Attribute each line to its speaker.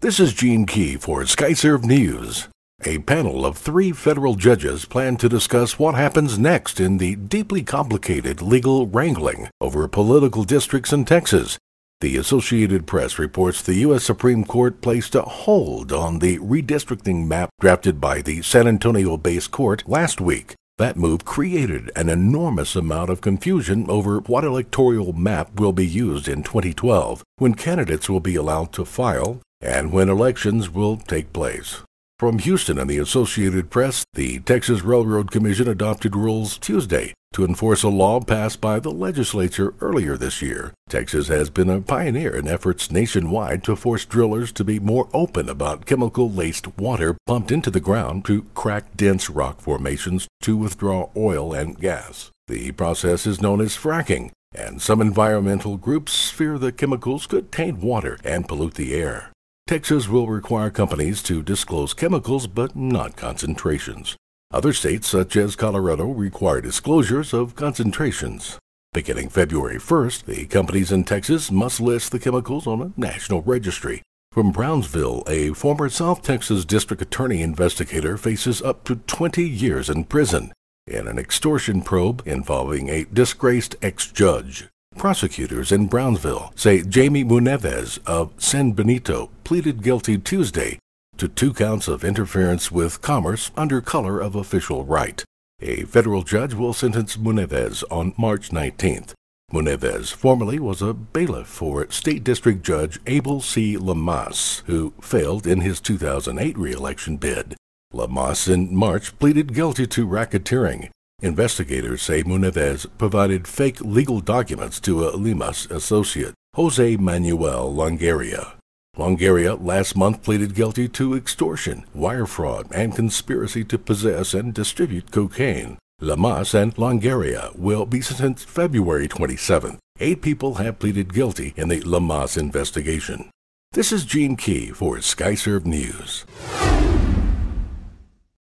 Speaker 1: This is Gene Key for SkyServe News. A panel of three federal judges plan to discuss what happens next in the deeply complicated legal wrangling over political districts in Texas. The Associated Press reports the U.S. Supreme Court placed a hold on the redistricting map drafted by the San Antonio based court last week. That move created an enormous amount of confusion over what electoral map will be used in 2012, when candidates will be allowed to file and when elections will take place. From Houston and the Associated Press, the Texas Railroad Commission adopted rules Tuesday to enforce a law passed by the legislature earlier this year. Texas has been a pioneer in efforts nationwide to force drillers to be more open about chemical laced water pumped into the ground to crack dense rock formations to withdraw oil and gas. The process is known as fracking, and some environmental groups fear the chemicals could taint water and pollute the air. Texas will require companies to disclose chemicals but not concentrations. Other states, such as Colorado, require disclosures of concentrations. Beginning February 1st, the companies in Texas must list the chemicals on a national registry. From Brownsville, a former South Texas district attorney investigator faces up to 20 years in prison in an extortion probe involving a disgraced ex judge. Prosecutors in Brownsville say Jamie Munevez of San Benito pleaded guilty Tuesday to two counts of interference with commerce under color of official right. A federal judge will sentence Munevez on March 19th. Munevez formerly was a bailiff for State District Judge Abel C. Lamas, who failed in his 2008 reelection bid. Lamas in March pleaded guilty to racketeering Investigators say Munevez provided fake legal documents to a Limas associate, Jose Manuel Longaria. Longaria last month pleaded guilty to extortion, wire fraud, and conspiracy to possess and distribute cocaine. Lamas and Longaria will be sentenced February 27th. Eight people have pleaded guilty in the Lamas investigation. This is Gene Key for SkyServe News.